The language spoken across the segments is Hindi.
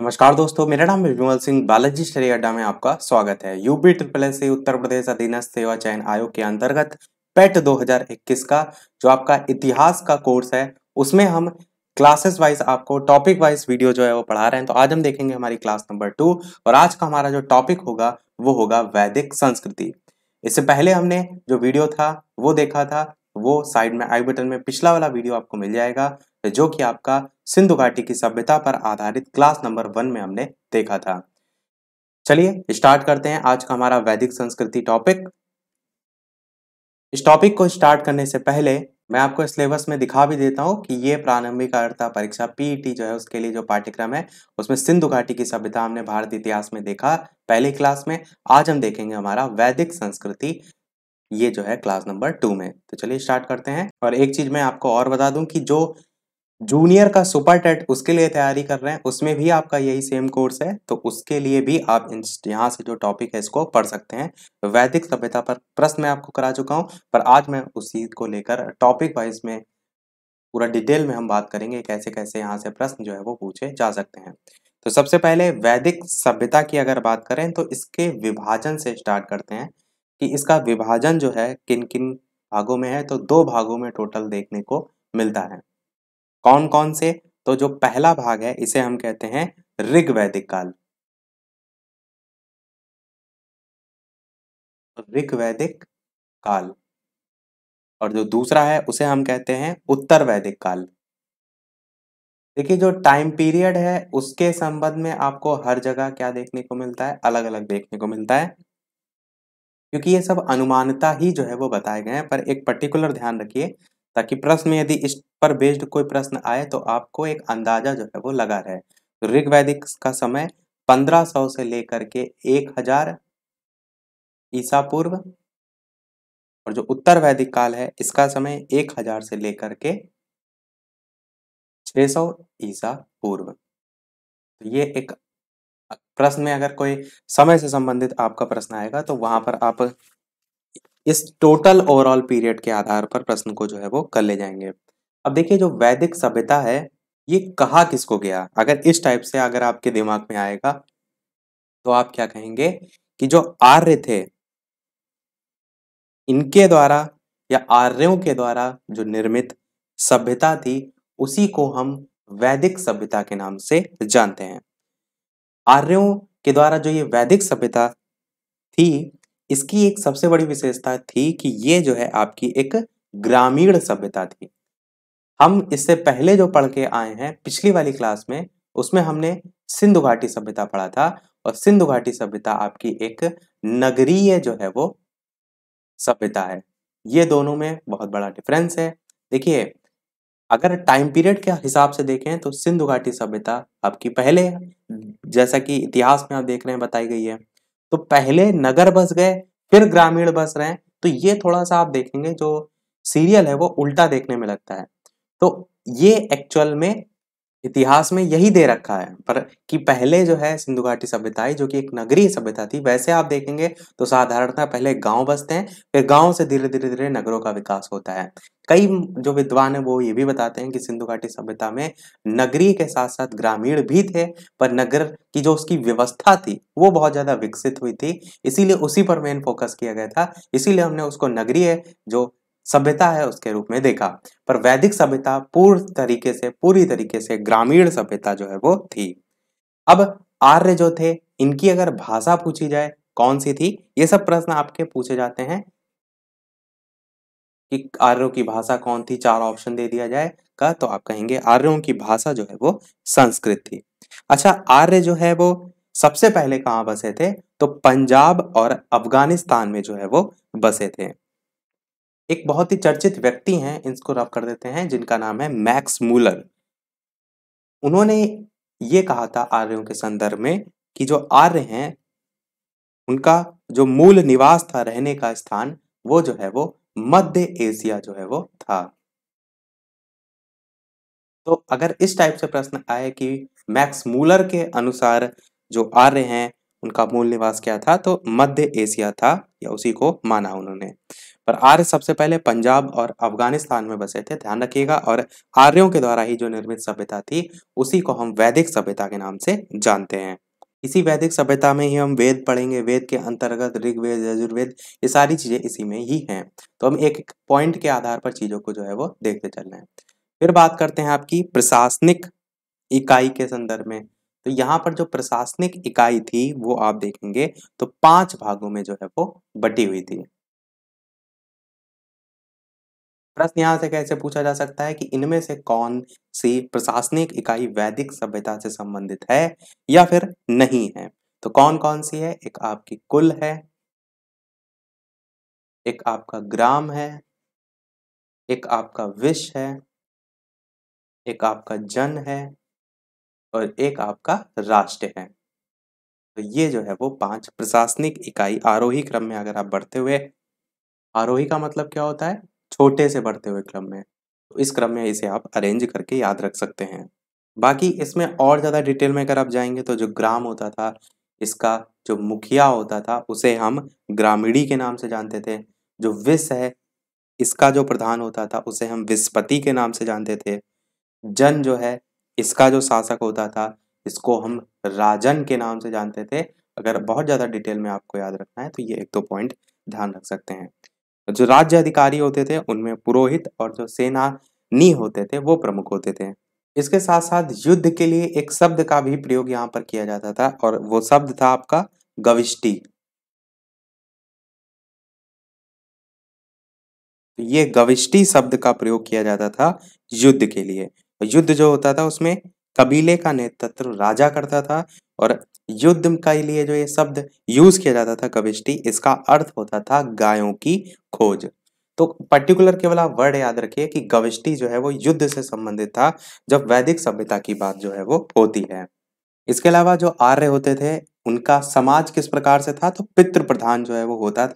नमस्कार दोस्तों मेरा नाम विमल सिंह बालाजी शरी अड्डा में आपका स्वागत है UP triple S Uttar Pradesh अधीनस्थ सेवा चयन आयोग के अंतर्गत पेट 2021 का जो आपका इतिहास का कोर्स है उसमें हम क्लासेस वाइज आपको टॉपिक वाइज वीडियो जो है वो पढ़ा रहे हैं तो आज हम देखेंगे हमारी क्लास नंबर टू और आज का हमारा जो टॉपिक होगा वो होगा वैदिक संस्कृति इससे पहले हमने जो वीडियो था वो देखा था वो साइड में आई बटन में पिछला वाला वीडियो आपको मिल जाएगा है जो कि आपका सिंधु घाटी की सभ्यता पर आधारित क्लास नंबर वन में हमने देखा था चलिए स्टार्ट करते हैं आज का हमारा वैदिक संस्कृति टॉपिक इस टॉपिक को स्टार्ट करने से पहले मैं आपको सिलेबस में दिखा भी देता हूँ कि ये प्रारंभिक अर्था परीक्षा पीईटी e जो है उसके लिए जो पाठ्यक्रम है उसमें सिंधु घाटी की सभ्यता हमने भारत इतिहास में देखा पहली क्लास में आज हम देखेंगे हमारा वैदिक संस्कृति ये जो है क्लास नंबर टू में तो चलिए स्टार्ट करते हैं और एक चीज मैं आपको और बता दूं कि जो जूनियर का सुपर टेट उसके लिए तैयारी कर रहे हैं उसमें भी आपका यही सेम कोर्स है तो उसके लिए भी आप यहाँ से जो टॉपिक है इसको पढ़ सकते हैं वैदिक सभ्यता पर प्रश्न मैं आपको करा चुका हूँ पर आज मैं उसी को लेकर टॉपिक वाइज में पूरा डिटेल में हम बात करेंगे कैसे कैसे यहाँ से प्रश्न जो है वो पूछे जा सकते हैं तो सबसे पहले वैदिक सभ्यता की अगर बात करें तो इसके विभाजन से स्टार्ट करते हैं कि इसका विभाजन जो है किन किन भागों में है तो दो भागों में टोटल देखने को मिलता है कौन कौन से तो जो पहला भाग है इसे हम कहते हैं ऋग वैदिक काल ऋग्वैदिक काल और जो दूसरा है उसे हम कहते हैं उत्तर वैदिक काल देखिए जो टाइम पीरियड है उसके संबंध में आपको हर जगह क्या देखने को मिलता है अलग अलग देखने को मिलता है क्योंकि ये सब अनुमानता ही जो है वो बताए गए हैं पर एक पर्टिकुलर ध्यान रखिए ताकि प्रश्न में यदि इस पर बेस्ड कोई प्रश्न आए तो आपको एक अंदाजा जो है वो लगा रहे तो ऋग का समय 1500 से लेकर के 1000 ईसा पूर्व और जो उत्तर वैदिक काल है इसका समय 1000 से लेकर के 600 ईसा पूर्व तो ये एक प्रश्न में अगर कोई समय से संबंधित आपका प्रश्न आएगा तो वहां पर आप इस टोटल ओवरऑल पीरियड के आधार पर प्रश्न को जो है वो कर ले जाएंगे अब देखिए जो वैदिक सभ्यता है ये कहा किसको गया अगर इस टाइप से अगर आपके दिमाग में आएगा तो आप क्या कहेंगे कि जो आर्य थे इनके द्वारा या आर्यों के द्वारा जो निर्मित सभ्यता थी उसी को हम वैदिक सभ्यता के नाम से जानते हैं आर्यों के द्वारा जो ये वैदिक सभ्यता थी इसकी एक सबसे बड़ी विशेषता थी कि ये जो है आपकी एक ग्रामीण सभ्यता थी हम इससे पहले जो पढ़ के आए हैं पिछली वाली क्लास में उसमें हमने सिंधु घाटी सभ्यता पढ़ा था और सिंधु घाटी सभ्यता आपकी एक नगरीय जो है वो सभ्यता है ये दोनों में बहुत बड़ा डिफरेंस है देखिए अगर टाइम पीरियड के हिसाब से देखें तो सिंधु घाटी सभ्यता आपकी पहले जैसा कि इतिहास में आप देख रहे हैं बताई गई है तो पहले नगर बस गए फिर ग्रामीण बस रहे तो ये थोड़ा सा आप देखेंगे जो सीरियल है वो उल्टा देखने में लगता है तो ये एक्चुअल में इतिहास में यही दे रखा है पर कि पहले जो है सिंधु घाटी सभ्यता जो कि एक नगरीय सभ्यता थी वैसे आप देखेंगे तो साधारणतः पहले गांव बसते हैं फिर गांव से धीरे धीरे धीरे नगरों का विकास होता है कई जो विद्वान है वो ये भी बताते हैं कि सिंधु घाटी सभ्यता में नगरीय के साथ साथ ग्रामीण भी थे पर नगर की जो उसकी व्यवस्था थी वो बहुत ज़्यादा विकसित हुई थी इसीलिए उसी पर मेन फोकस किया गया था इसीलिए हमने उसको नगरीय जो सभ्यता है उसके रूप में देखा पर वैदिक सभ्यता पूर्ण तरीके से पूरी तरीके से ग्रामीण सभ्यता जो है वो थी अब आर्य जो थे इनकी अगर भाषा पूछी जाए कौन सी थी ये सब प्रश्न आपके पूछे जाते हैं कि आर्यों की भाषा कौन थी चार ऑप्शन दे दिया जाए का तो आप कहेंगे आर्यों की भाषा जो है वो संस्कृत थी अच्छा आर्य जो है वो सबसे पहले कहाँ बसे थे तो पंजाब और अफगानिस्तान में जो है वो बसे थे एक बहुत ही चर्चित व्यक्ति हैं इसको रफ कर देते हैं जिनका नाम है मैक्स मूलर उन्होंने ये कहा था आर्यों के संदर्भ में कि जो आर्य हैं उनका जो मूल निवास था रहने का स्थान वो जो है वो मध्य एशिया जो है वो था तो अगर इस टाइप से प्रश्न आए कि मैक्स मूलर के अनुसार जो आर्य हैं उनका मूल निवास क्या था तो मध्य एशिया था या उसी को माना उन्होंने पर आर्य सबसे पहले पंजाब और अफगानिस्तान में बसे थे ध्यान रखिएगा और आर्यों के द्वारा ही जो निर्मित सभ्यता थी उसी को हम वैदिक सभ्यता के नाम से जानते हैं इसी वैदिक सभ्यता में ही हम वेद पढ़ेंगे वेद के अंतर्गत ऋग्वेद यजुर्वेद ये सारी चीज़ें इसी में ही हैं तो हम एक एक पॉइंट के आधार पर चीज़ों को जो है वो देखते चल रहे हैं फिर बात करते हैं आपकी प्रशासनिक इकाई के संदर्भ में तो यहाँ पर जो प्रशासनिक इकाई थी वो आप देखेंगे तो पांच भागों में जो है वो बटी हुई थी प्रश्न यहाँ से कैसे पूछा जा सकता है कि इनमें से कौन सी प्रशासनिक इकाई वैदिक सभ्यता से संबंधित है या फिर नहीं है तो कौन कौन सी है एक आपकी कुल है एक आपका ग्राम है एक आपका विष है एक आपका जन है और एक आपका राष्ट्र है तो ये जो है वो पांच प्रशासनिक इकाई आरोही क्रम में अगर आप बढ़ते हुए आरोही का मतलब क्या होता है छोटे से बढ़ते हुए क्रम में तो इस क्रम में इसे आप अरेंज करके याद रख सकते हैं बाकी इसमें और ज़्यादा डिटेल में अगर आप जाएंगे तो जो ग्राम होता था इसका जो मुखिया होता था उसे हम ग्रामीणी के नाम से जानते थे जो विष है इसका जो प्रधान होता था उसे हम विस्पति के नाम से जानते थे जन जो है इसका जो शासक होता था इसको हम राजन के नाम से जानते थे अगर बहुत ज़्यादा डिटेल में आपको याद रखना है तो ये एक दो तो पॉइंट ध्यान रख सकते हैं जो राज्य अधिकारी होते थे उनमें पुरोहित और जो सेनानी होते थे वो प्रमुख होते थे इसके साथ साथ युद्ध के लिए एक शब्द का भी प्रयोग यहाँ पर किया जाता था और वो शब्द था आपका गविष्टि तो ये गविष्टि शब्द का प्रयोग किया जाता था युद्ध के लिए युद्ध जो होता था उसमें कबीले का नेतृत्व राजा करता था और युद्ध के लिए जो ये शब्द यूज किया जाता था कविष्टि इसका अर्थ होता था गायों की खोज तो पर्टिकुलर केवल आप वर्ड याद रखिए कि गविष्टि जो है वो युद्ध से संबंधित था जब वैदिक सभ्यता की बात जो है वो होती है इसके अलावा जो आर्य होते थे उनका समाज किस प्रकार से था तो पितृ प्रधान जो है वो होता था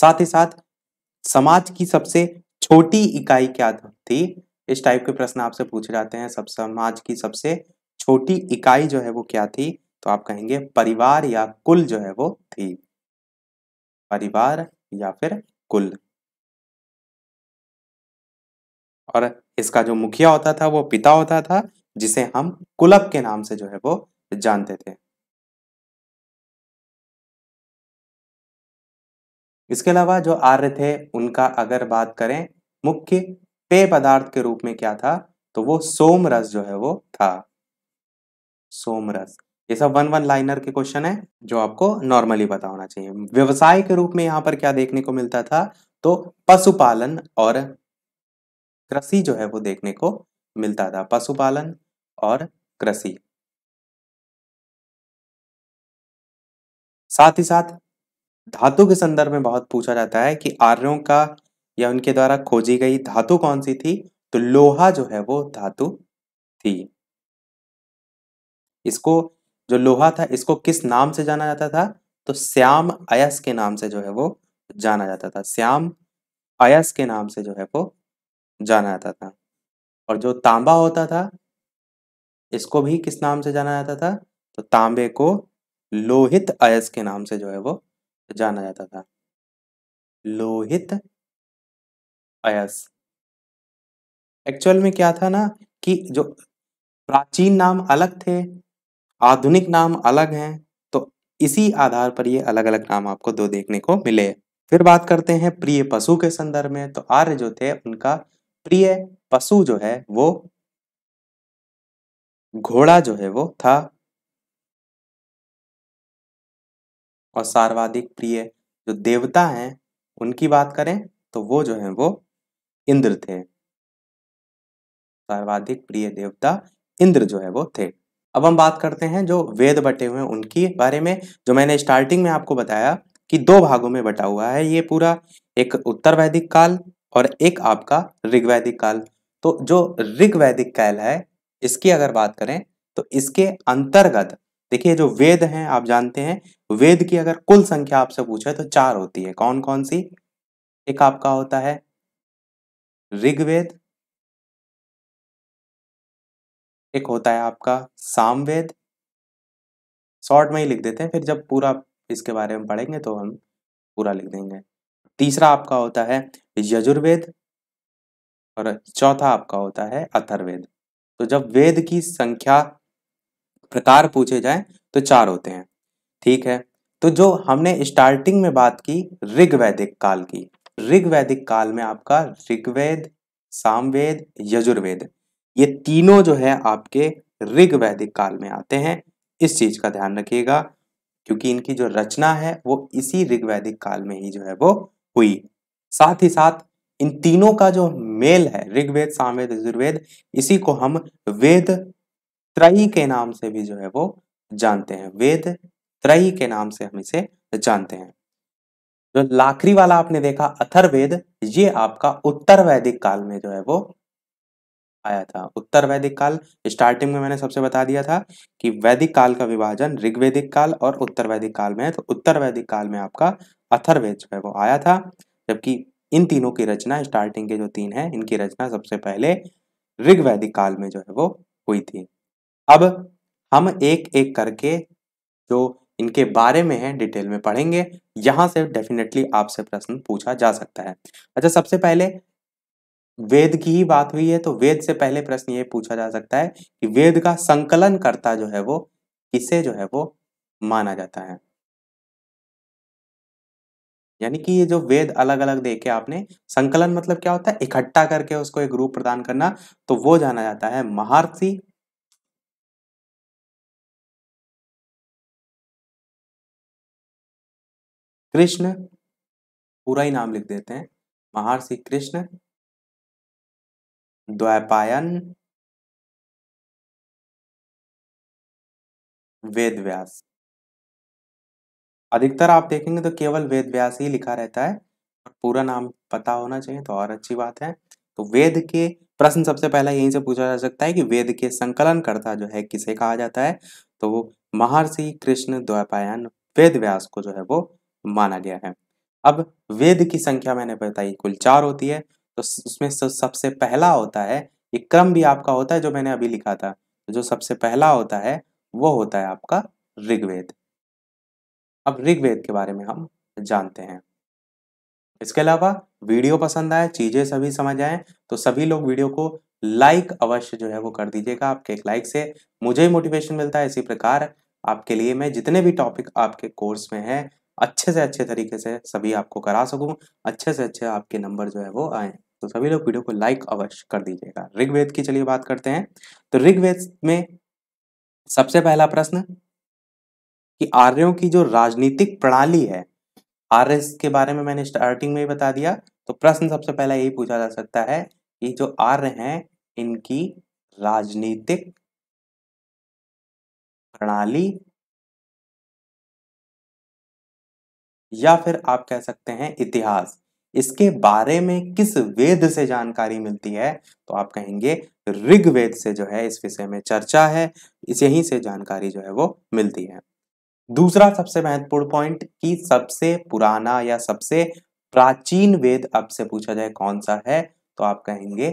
साथ ही साथ समाज की सबसे छोटी इकाई क्या थी इस टाइप के प्रश्न आपसे पूछे जाते हैं सब समाज की सबसे छोटी इकाई जो है वो क्या थी तो आप कहेंगे परिवार या कुल जो है वो थी परिवार या फिर कुल और इसका जो मुखिया होता था वो पिता होता था जिसे हम कुलप के नाम से जो है वो जानते थे इसके अलावा जो आर्य थे उनका अगर बात करें मुख्य पेय पदार्थ के रूप में क्या था तो वो सोमरस जो है वो था सोमरस ये सब वन वन लाइनर के क्वेश्चन है जो आपको नॉर्मली पता होना चाहिए व्यवसाय के रूप में यहाँ पर क्या देखने को मिलता था तो पशुपालन और कृषि जो है वो देखने को मिलता था पशुपालन और कृषि साथ ही साथ धातु के संदर्भ में बहुत पूछा जाता है कि आर्यों का या उनके द्वारा खोजी गई धातु कौन सी थी तो लोहा जो है वो धातु थी इसको जो लोहा था इसको किस नाम से जाना जाता था तो श्याम अयस के नाम से जो है वो जाना जाता था श्याम अयस के नाम से जो है वो जाना जाता था और जो तांबा होता था इसको भी किस नाम से जाना जाता था तो तांबे को लोहित अयस के नाम से जो है वो जाना जाता था लोहित अयस एक्चुअल में क्या था ना कि जो प्राचीन नाम अलग थे आधुनिक नाम अलग हैं तो इसी आधार पर ये अलग अलग नाम आपको दो देखने को मिले फिर बात करते हैं प्रिय पशु के संदर्भ में तो आर्य जो थे उनका प्रिय पशु जो है वो घोड़ा जो है वो था और सर्वाधिक प्रिय जो देवता हैं उनकी बात करें तो वो जो है वो इंद्र थे सर्वाधिक प्रिय देवता इंद्र जो है वो थे अब हम बात करते हैं जो वेद बटे हुए हैं उनके बारे में जो मैंने स्टार्टिंग में आपको बताया कि दो भागों में बटा हुआ है ये पूरा एक उत्तर वैदिक काल और एक आपका ऋग्वैदिक काल तो जो ऋग्वैदिक काल है इसकी अगर बात करें तो इसके अंतर्गत देखिए जो वेद हैं आप जानते हैं वेद की अगर कुल संख्या आपसे पूछे तो चार होती है कौन कौन सी एक आपका होता है ऋग्वेद एक होता है आपका सामवेद शॉर्ट में ही लिख देते हैं फिर जब पूरा इसके बारे में पढ़ेंगे तो हम पूरा लिख देंगे तीसरा आपका होता है यजुर्वेद और चौथा आपका होता है अथर्वेद तो जब वेद की संख्या प्रकार पूछे जाए तो चार होते हैं ठीक है तो जो हमने स्टार्टिंग में बात की ऋग्वैदिक काल की ऋग्वैदिक काल में आपका ऋग्वेद सामवेद यजुर्वेद ये तीनों जो है आपके ऋग वैदिक काल में आते हैं इस चीज का ध्यान रखिएगा क्योंकि इनकी जो रचना है वो इसी ऋग वैदिक काल में ही जो है वो हुई साथ ही साथ इन तीनों का जो मेल है ऋग्वेद सामवेद यजुर्वेद इसी को हम वेद त्रयी के नाम से भी जो है वो जानते हैं वेद त्रयी के नाम से हम इसे जानते हैं जो लाखरी वाला आपने देखा अथर्वेद ये आपका उत्तर वैदिक काल में जो है वो आया था उत्तर वैदिक काल स्टार्टिंग में मैंने सबसे बता दिया था कि वैदिक काल का विभाजन ऋग्वेदिक काल और उत्तर वैदिक काल में है तो उत्तर वैदिक काल में आपका अथर्वेद जो है वो आया था जबकि इन तीनों की रचना स्टार्टिंग के जो तीन है इनकी रचना सबसे पहले ऋग्वैदिक काल में जो है वो हुई थी अब हम एक एक करके जो इनके बारे में है डिटेल में पढ़ेंगे यहां से डेफिनेटली आपसे प्रश्न पूछा जा सकता है अच्छा सबसे पहले वेद की ही बात हुई है तो वेद से पहले प्रश्न ये पूछा जा सकता है कि वेद का संकलन करता जो है वो किसे जो है वो माना जाता है यानी कि ये जो वेद अलग अलग देखे आपने संकलन मतलब क्या होता है इकट्ठा करके उसको एक रूप प्रदान करना तो वो जाना जाता है महर्षि कृष्ण पूरा ही नाम लिख देते हैं महर्षि कृष्ण द्वैपायन वेद व्यास अधिकतर आप देखेंगे तो केवल वेद व्यास ही लिखा रहता है पूरा नाम पता होना चाहिए तो और अच्छी बात है तो वेद के प्रश्न सबसे पहला यहीं से पूछा जा सकता है कि वेद के संकलन करता जो है किसे कहा जाता है तो महर्षि कृष्ण द्वैपायन वेद व्यास को जो है वो माना गया है अब वेद की संख्या मैंने बताई कुल चार होती है तो उसमें सबसे पहला होता है ये क्रम भी आपका होता है जो मैंने अभी लिखा था जो सबसे पहला होता है वो होता है आपका ऋग्वेद अब ऋग्वेद के बारे में हम जानते हैं इसके अलावा वीडियो पसंद आए चीज़ें सभी समझ आए तो सभी लोग वीडियो को लाइक अवश्य जो है वो कर दीजिएगा आपके एक लाइक से मुझे ही मोटिवेशन मिलता है इसी प्रकार आपके लिए मैं जितने भी टॉपिक आपके कोर्स में हैं अच्छे से अच्छे तरीके से सभी आपको करा सकूँ अच्छे से अच्छे आपके नंबर जो है वो आए तो सभी लोग वीडियो को लाइक अवश्य कर दीजिएगा ऋग्वेद की चलिए बात करते हैं तो ऋग्वेद में सबसे पहला प्रश्न कि आर्यों की जो राजनीतिक प्रणाली है आर्य के बारे में मैंने स्टार्टिंग में ही बता दिया तो प्रश्न सबसे पहला यही पूछा जा सकता है कि जो आर्य हैं इनकी राजनीतिक प्रणाली या फिर आप कह सकते हैं इतिहास इसके बारे में किस वेद से जानकारी मिलती है तो आप कहेंगे ऋग्वेद से जो है इस विषय में चर्चा है इस यहीं से जानकारी जो है वो मिलती है दूसरा सबसे महत्वपूर्ण पॉइंट कि सबसे पुराना या सबसे प्राचीन वेद आपसे पूछा जाए कौन सा है तो आप कहेंगे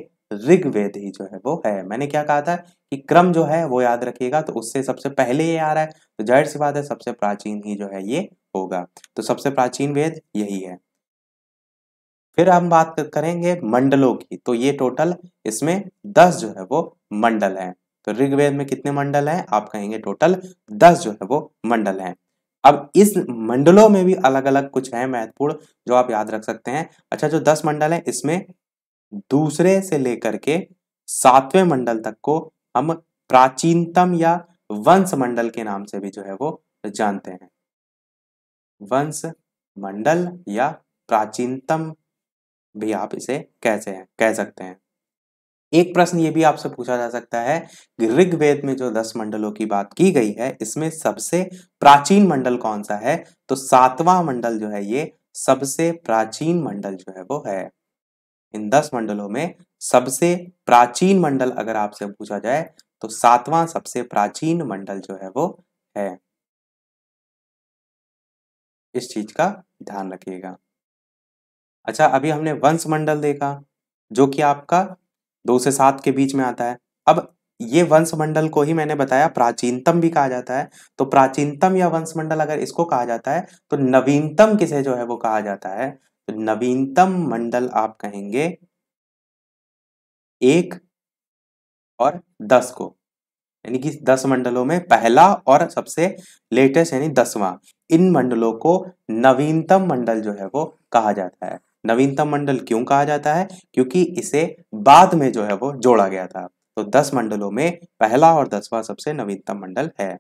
ऋग्वेद ही जो है वो है मैंने क्या कहा था कि क्रम जो है वो याद रखिएगा तो उससे सबसे पहले ये आ रहा है तो जाहिर सी बात है सबसे प्राचीन ही जो है ये होगा तो सबसे प्राचीन वेद यही है फिर हम बात करेंगे मंडलों की तो ये टोटल इसमें दस जो है वो मंडल है तो ऋग्वेद में कितने मंडल हैं आप कहेंगे टोटल दस जो है वो मंडल हैं अब इस मंडलों में भी अलग अलग कुछ है महत्वपूर्ण जो आप याद रख सकते हैं अच्छा जो दस मंडल है इसमें दूसरे से लेकर के सातवें मंडल तक को हम प्राचीनतम या वंश मंडल के नाम से भी जो है वो जानते हैं वंश मंडल या प्राचीनतम भी आप इसे कैसे हैं कह सकते हैं एक प्रश्न ये भी आपसे पूछा जा सकता है कि ऋग्वेद में जो दस मंडलों की बात की गई है इसमें सबसे प्राचीन मंडल कौन सा है तो सातवां मंडल जो है ये सबसे प्राचीन मंडल जो है वो है इन दस मंडलों में सबसे प्राचीन मंडल अगर आपसे पूछा जाए तो सातवां सबसे प्राचीन मंडल जो है वो है इस चीज का ध्यान रखिएगा अच्छा अभी हमने वंश मंडल देखा जो कि आपका दो से सात के बीच में आता है अब ये वंश मंडल को ही मैंने बताया प्राचीनतम भी कहा जाता है तो प्राचीनतम या वंश मंडल अगर इसको कहा जाता है तो नवीनतम किसे जो है वो कहा जाता है तो नवीनतम मंडल आप कहेंगे एक और दस को यानी कि दस मंडलों में पहला और सबसे लेटेस्ट यानी दसवां इन मंडलों को नवीनतम मंडल जो है वो कहा जाता है नवीनतम मंडल क्यों कहा जाता है क्योंकि इसे बाद में जो है वो जोड़ा गया था तो दस मंडलों में पहला और दसवां सबसे नवीनतम मंडल है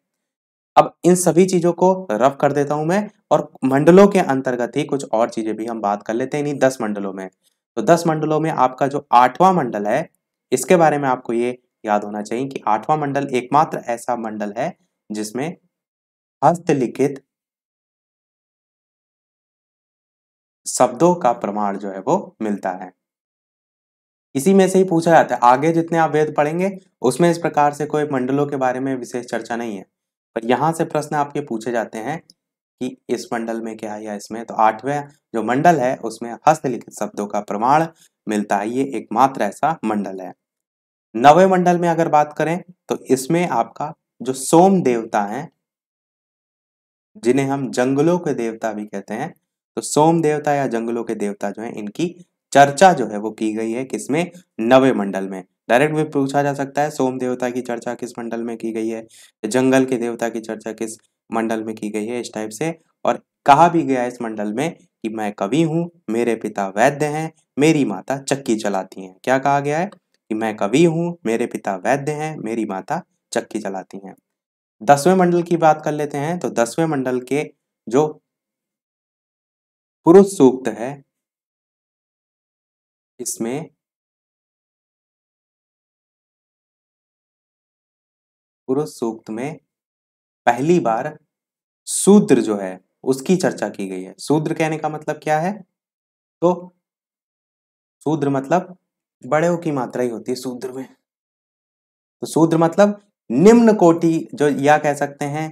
अब इन सभी चीजों को रफ कर देता हूं मैं और मंडलों के अंतर्गत ही कुछ और चीजें भी हम बात कर लेते हैं इन्हीं दस मंडलों में तो दस मंडलों में आपका जो आठवां मंडल है इसके बारे में आपको ये याद होना चाहिए कि आठवां मंडल एकमात्र ऐसा मंडल है जिसमें हस्तलिखित शब्दों का प्रमाण जो है वो मिलता है इसी में से ही पूछा जाता है आगे जितने आप वेद पढ़ेंगे उसमें इस प्रकार से कोई मंडलों के बारे में विशेष चर्चा नहीं है पर यहां से प्रश्न आपके पूछे जाते हैं कि इस मंडल में क्या है या इसमें तो आठवें जो मंडल है उसमें हस्तलिखित शब्दों का प्रमाण मिलता है ये एकमात्र ऐसा मंडल है नवे मंडल में अगर बात करें तो इसमें आपका जो सोम देवता है जिन्हें हम जंगलों के देवता भी कहते हैं तो सोम देवता या जंगलों के देवता जो है इनकी चर्चा जो है वो की गई है किसमें नवे मंडल में डायरेक्ट भी पूछा जा सकता है सोम देवता की चर्चा किस मंडल में की गई है जंगल के देवता की चर्चा किस मंडल में की गई है इस टाइप से और कहा भी गया इस मंडल में कि मैं कवि हूं मेरे पिता वैद्य हैं मेरी माता चक्की चलाती हैं क्या कहा गया है कि मैं कवि हूँ मेरे पिता वैद्य हैं मेरी माता चक्की चलाती हैं दसवें मंडल की बात कर लेते हैं तो दसवें मंडल के जो पुरुष सूक्त है इसमें पुरुष सूक्त में पहली बार शूद्र जो है उसकी चर्चा की गई है शूद्र कहने का मतलब क्या है तो शूद्र मतलब बड़े की मात्रा ही होती है शूद्र में तो शूद्र मतलब निम्न कोटि जो या कह सकते हैं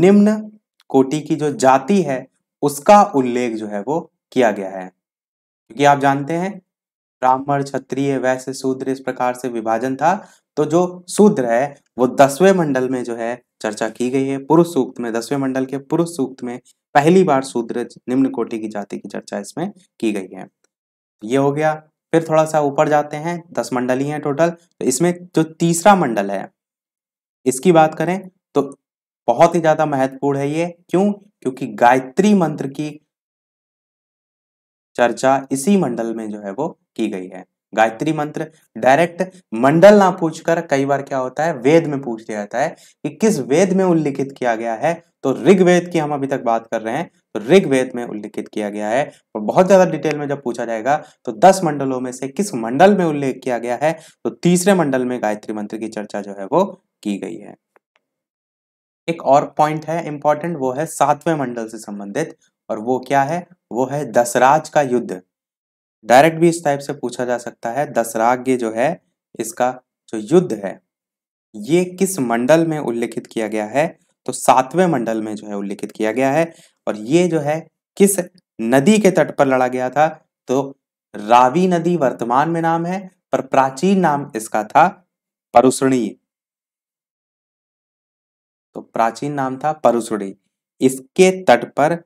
निम्न कोटि की जो जाति है उसका उल्लेख जो है वो किया गया है क्योंकि आप जानते हैं ब्राह्मण क्षत्रिय वैश्य शूद्र इस प्रकार से विभाजन था तो जो शूद्र है वो दसवें मंडल में जो है चर्चा की गई है पुरुष सूक्त में दसवें मंडल के पुरुष सूक्त में पहली बार शूद्र निम्न कोटि की जाति की चर्चा इसमें की गई है ये हो गया फिर थोड़ा सा ऊपर जाते हैं दस मंडल ही है टोटल तो इसमें जो तीसरा मंडल है इसकी बात करें तो बहुत ही ज्यादा महत्वपूर्ण है ये क्यों क्योंकि गायत्री मंत्र की चर्चा इसी मंडल में जो है वो की गई है गायत्री मंत्र डायरेक्ट मंडल ना पूछकर कई बार क्या होता है वेद में पूछ दिया जाता है कि किस वेद में उल्लिखित किया गया है तो ऋग्वेद की हम अभी तक बात कर रहे हैं तो ऋग्वेद में उल्लिखित किया गया है और बहुत ज्यादा डिटेल में जब पूछा जाएगा तो दस मंडलों में से किस मंडल में उल्लेख किया गया है तो तीसरे मंडल में गायत्री मंत्र की चर्चा जो है वो की गई है एक और पॉइंट है इंपॉर्टेंट वो है सातवें मंडल से संबंधित और वो क्या है वो है दसराज का युद्ध डायरेक्ट भी इस टाइप से पूछा जा सकता है दसराग्य जो है इसका जो युद्ध है ये किस मंडल में उल्लेखित किया गया है तो सातवें मंडल में जो है उल्लेखित किया गया है और ये जो है किस नदी के तट पर लड़ा गया था तो रावी नदी वर्तमान में नाम है पर प्राचीन नाम इसका था परुषणी तो प्राचीन नाम था परुषणी इसके तट पर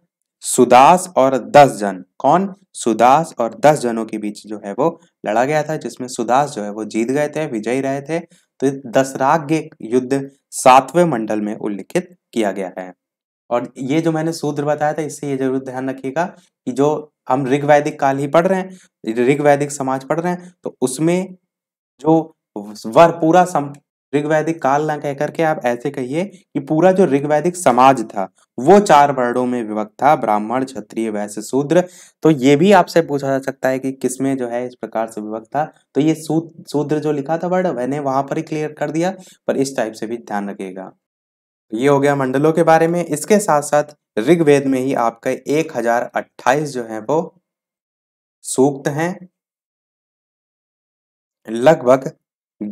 सुदास और दस जन कौन सुदास और दस जनों के बीच जो है वो लड़ा गया था जिसमें सुदास जो है वो जीत गए थे विजयी रहे थे तो दसराग्य युद्ध सातवें मंडल में उल्लिखित किया गया है और ये जो मैंने सूत्र बताया था इससे ये जरूर ध्यान रखिएगा कि जो हम ऋग्वैदिक काल ही पढ़ रहे हैं ऋग्वैदिक समाज पढ़ रहे हैं तो उसमें जो वर पूरा ऋग्वैदिक काल ना कह करके आप ऐसे कहिए कि पूरा जो ऋग्वैदिक समाज था वो चार वर्णों में विभक्त था ब्राह्मण क्षत्रिय वैश्य शूद्र तो ये भी आपसे पूछा जा सकता है कि किसमें जो है इस प्रकार से विभक्त था तो ये शूद्र जो लिखा था वर्ड मैंने वहां पर ही क्लियर कर दिया पर इस टाइप से भी ध्यान रखेगा ये हो गया मंडलों के बारे में इसके साथ साथ ऋग्वेद में ही आपका एक हजार अट्ठाईस जो है वो सूक्त हैं लगभग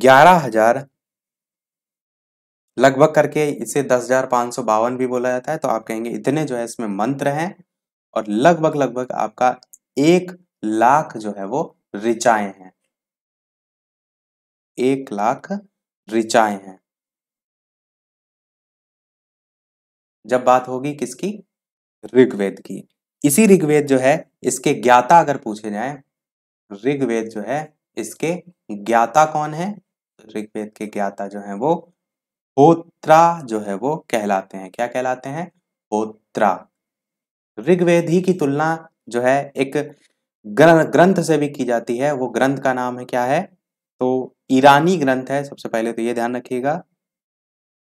ग्यारह हजार लगभग करके इसे दस हजार पाँच सौ बावन भी बोला जाता है तो आप कहेंगे इतने जो है इसमें मंत्र हैं और लगभग लगभग आपका एक लाख जो है वो ऋचाएं हैं एक लाख ऋचाएं हैं जब बात होगी किसकी ऋग्वेद की इसी ऋग्वेद जो है इसके ज्ञाता अगर पूछे जाए ऋग्वेद जो है इसके ज्ञाता कौन है ऋग्वेद के ज्ञाता जो है वो होत्रा जो है वो कहलाते हैं क्या कहलाते हैं होत्रा ऋग्वेद ही की तुलना जो है एक ग्रंथ से भी की जाती है वो ग्रंथ का नाम है क्या है तो ईरानी ग्रंथ है सबसे पहले तो ये ध्यान रखिएगा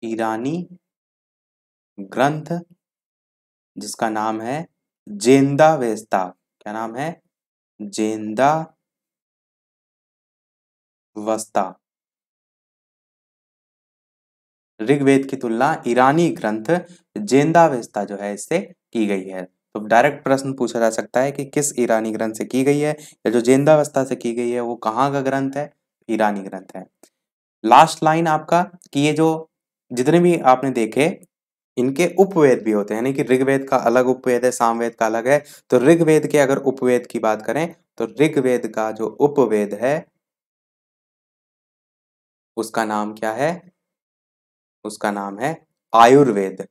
ईरानी ग्रंथ जिसका नाम है जेंदा वेस्ता क्या नाम है जेंदा वस्ता ऋग्वेद की तुलना ईरानी ग्रंथ जेंदावेस्ता जो है इससे की गई है तो डायरेक्ट प्रश्न पूछा जा सकता है कि किस ईरानी ग्रंथ से की गई है या जो जेंदावस्था से की गई है वो कहाँ का ग्रंथ है ईरानी ग्रंथ है लास्ट लाइन आपका कि ये जो जितने भी आपने देखे इनके उपवेद भी होते हैं यानी कि ऋग्वेद का अलग उपवेद है सामवेद का अलग है तो ऋग्वेद के अगर उपवेद की बात करें तो ऋग्वेद का जो उपवेद है उसका नाम क्या है उसका नाम है आयुर्वेद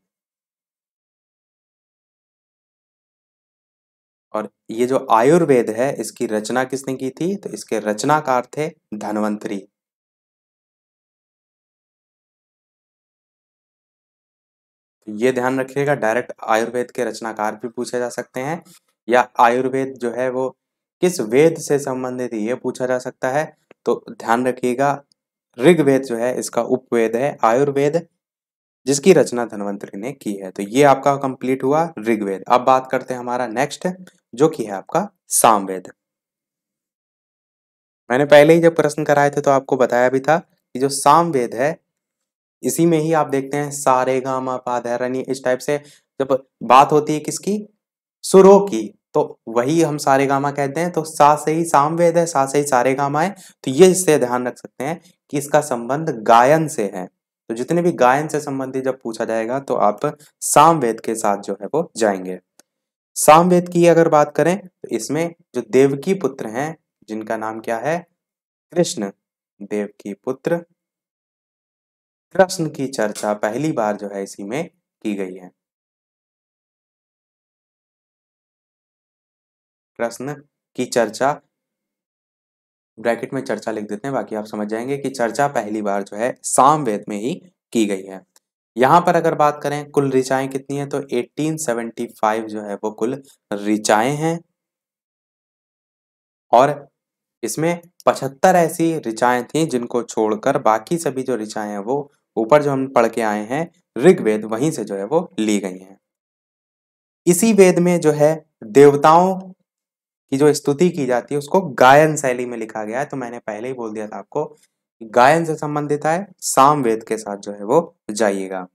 और ये जो आयुर्वेद है इसकी रचना किसने की थी तो इसके रचनाकार थे धनवंतरी तो ये ध्यान रखिएगा डायरेक्ट आयुर्वेद के रचनाकार भी पूछे जा सकते हैं या आयुर्वेद जो है वो किस वेद से संबंधित ये पूछा जा सकता है तो ध्यान रखिएगा ऋग्वेद जो है इसका उपवेद है आयुर्वेद जिसकी रचना धनवंतरी ने की है तो ये आपका कंप्लीट हुआ ऋग्वेद अब बात करते हैं हमारा नेक्स्ट जो कि है आपका सामवेद मैंने पहले ही जब प्रश्न कराए थे तो आपको बताया भी था कि जो सामवेद है इसी में ही आप देखते हैं सारे गामा पाधरणी इस टाइप से जब बात होती है किसकी सुरों की तो वही हम सारे गामा कहते हैं तो सा से ही सामवेद है सा से ही सारे गामा है तो ये इससे ध्यान रख सकते हैं कि इसका संबंध गायन से है तो जितने भी गायन से संबंधित जब पूछा जाएगा तो आप सामवेद के साथ जो है वो जाएंगे सामवेद की अगर बात करें तो इसमें जो देवकी पुत्र हैं जिनका नाम क्या है कृष्ण देवकी पुत्र कृष्ण की चर्चा पहली बार जो है इसी में की गई है कृष्ण की चर्चा ब्रैकेट में चर्चा लिख देते हैं बाकी आप समझ जाएंगे कि चर्चा पहली बार जो है साम में ही की गई है यहाँ पर अगर बात करें कुल ऋचाएं कितनी है तो 1875 जो है वो कुल ऋचाएं हैं और इसमें 75 ऐसी ऋचाएं थी जिनको छोड़कर बाकी सभी जो ऋचाएं हैं वो ऊपर जो हम पढ़ के आए हैं ऋग्वेद वहीं से जो है वो ली गई हैं इसी वेद में जो है देवताओं की जो स्तुति की जाती है उसको गायन शैली में लिखा गया है तो मैंने पहले ही बोल दिया था आपको गायन से संबंधित है सामवेद के साथ जो है वो जाइएगा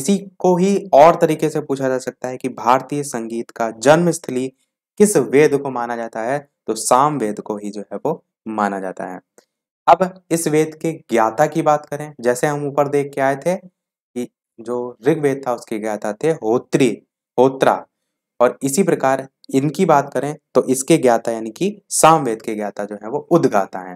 इसी को ही और तरीके से पूछा जा सकता है कि भारतीय संगीत का जन्म स्थली किस वेद को माना जाता है तो साम वेद को ही जो है वो माना जाता है अब इस वेद के ज्ञाता की बात करें जैसे हम ऊपर देख के आए थे कि जो ऋग्वेद था उसके ज्ञाता थे होत्री होत्रा और इसी प्रकार इनकी बात करें तो इसके ज्ञाता यानी कि सामवेद के ज्ञाता जो है वो उदगाता है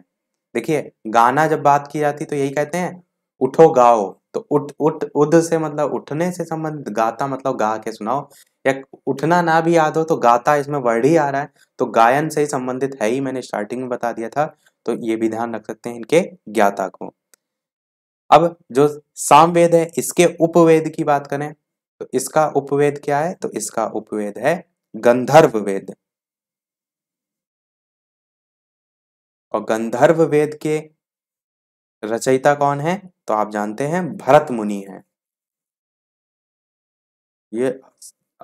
देखिए गाना जब बात की जाती तो यही कहते हैं उठो गाओ तो उठ उठ उद से मतलब उठने से संबंधित गाता मतलब गा के सुनाओ या उठना ना भी याद हो तो गाता इसमें वर्ड ही आ रहा है तो गायन से ही संबंधित है ही मैंने स्टार्टिंग में बता दिया था तो ये भी ध्यान रख सकते हैं इनके ज्ञाता को अब जो सामवेद है इसके उपवेद की बात करें तो इसका उपवेद क्या है तो इसका उपवेद है गंधर्व वेद और गंधर्व वेद के रचयिता कौन है तो आप जानते हैं भरत मुनि है ये